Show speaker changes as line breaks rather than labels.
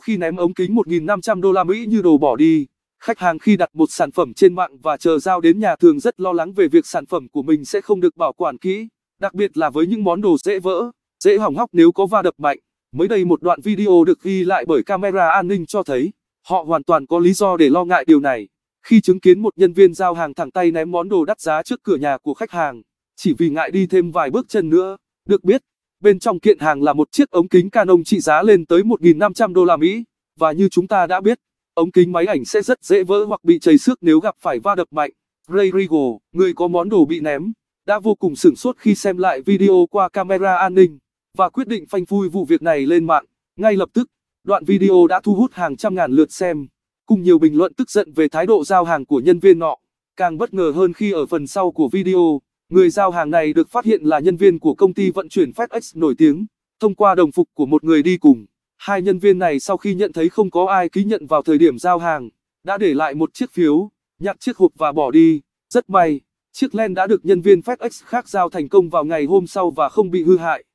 khi ném ống kính 1.500 đô la Mỹ như đồ bỏ đi. Khách hàng khi đặt một sản phẩm trên mạng và chờ giao đến nhà thường rất lo lắng về việc sản phẩm của mình sẽ không được bảo quản kỹ, đặc biệt là với những món đồ dễ vỡ, dễ hỏng hóc nếu có va đập mạnh. Mới đây một đoạn video được ghi lại bởi camera an ninh cho thấy, họ hoàn toàn có lý do để lo ngại điều này. Khi chứng kiến một nhân viên giao hàng thẳng tay ném món đồ đắt giá trước cửa nhà của khách hàng, chỉ vì ngại đi thêm vài bước chân nữa, được biết, Bên trong kiện hàng là một chiếc ống kính Canon trị giá lên tới 1.500 đô la Mỹ. Và như chúng ta đã biết, ống kính máy ảnh sẽ rất dễ vỡ hoặc bị chảy xước nếu gặp phải va đập mạnh. Ray Rigo, người có món đồ bị ném, đã vô cùng sửng sốt khi xem lại video qua camera an ninh và quyết định phanh phui vụ việc này lên mạng. Ngay lập tức, đoạn video đã thu hút hàng trăm ngàn lượt xem, cùng nhiều bình luận tức giận về thái độ giao hàng của nhân viên nọ. Càng bất ngờ hơn khi ở phần sau của video, Người giao hàng này được phát hiện là nhân viên của công ty vận chuyển FedEx nổi tiếng. Thông qua đồng phục của một người đi cùng, hai nhân viên này sau khi nhận thấy không có ai ký nhận vào thời điểm giao hàng, đã để lại một chiếc phiếu, nhặt chiếc hộp và bỏ đi. Rất may, chiếc len đã được nhân viên FedEx khác giao thành công vào ngày hôm sau và không bị hư hại.